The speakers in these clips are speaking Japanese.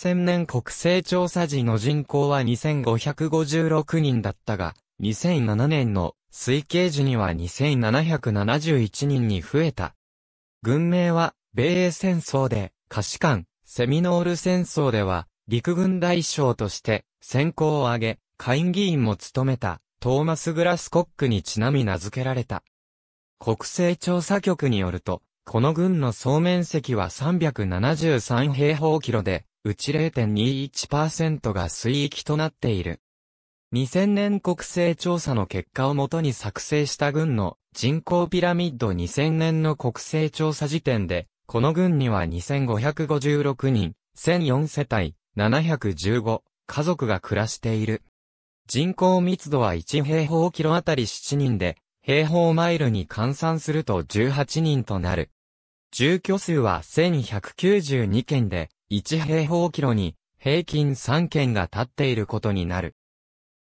2000年国勢調査時の人口は2556人だったが、2007年の推計時には2771人に増えた。軍名は、米英戦争で、可視間、セミノール戦争では、陸軍大将として、先行を挙げ、下院議員も務めた、トーマス・グラスコックにちなみ名付けられた。国勢調査局によると、この軍の総面積は373平方キロで、うち0.21%が水域となっている。2000年国勢調査の結果をもとに作成した軍の人口ピラミッド2000年の国勢調査時点で、この軍には2556人、1004世帯、715家族が暮らしている。人口密度は1平方キロあたり7人で、平方マイルに換算すると18人となる。住居数は1192件で、1平方キロに平均3軒が建っていることになる。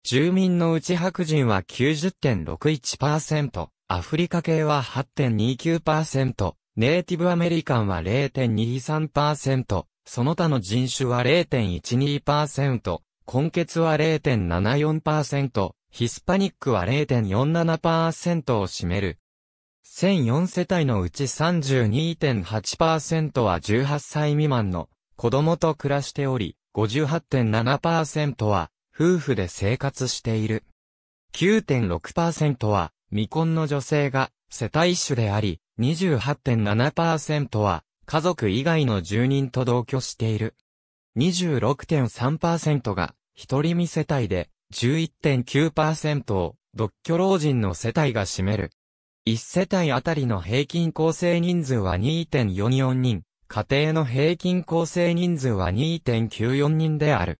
住民のうち白人は90.61%、アフリカ系は8.29%、ネイティブアメリカンは0.23%、その他の人種は0.12%、根血は0.74%、ヒスパニックは0.47%を占める。1004世帯のうち32.8%は18歳未満の子供と暮らしており、58.7%は夫婦で生活している。9.6%は未婚の女性が世帯主であり、28.7%は家族以外の住人と同居している。26.3%が一人見世帯で、11.9%を独居老人の世帯が占める。1世帯あたりの平均構成人数は2.44人。家庭の平均構成人数は2.94人である。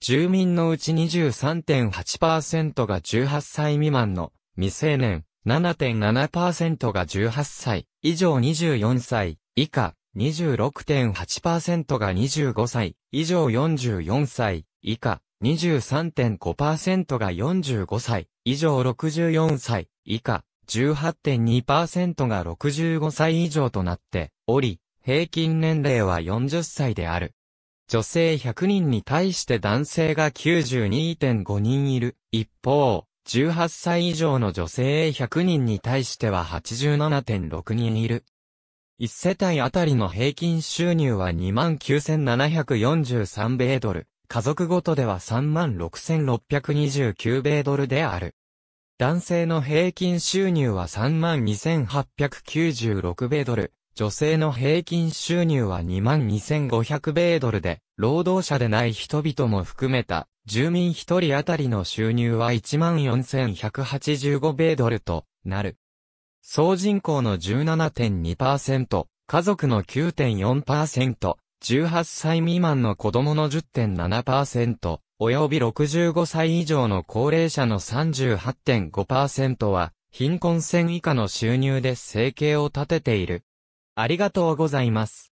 住民のうち23.8%が18歳未満の未成年、7.7%が18歳以上24歳以下、26.8%が25歳以上44歳以下、23.5%が45歳以上64歳以下、18.2%が65歳以上となっており、平均年齢は40歳である。女性100人に対して男性が92.5人いる。一方、18歳以上の女性100人に対しては87.6人いる。1世帯あたりの平均収入は29,743米ドル。家族ごとでは36,629米ドルである。男性の平均収入は32,896米ドル。女性の平均収入は22,500米ドルで、労働者でない人々も含めた、住民一人当たりの収入は14,185米ドルとなる。総人口の17.2%、家族の9.4%、18歳未満の子供の10.7%、及び65歳以上の高齢者の38.5%は、貧困線以下の収入で生計を立てている。ありがとうございます。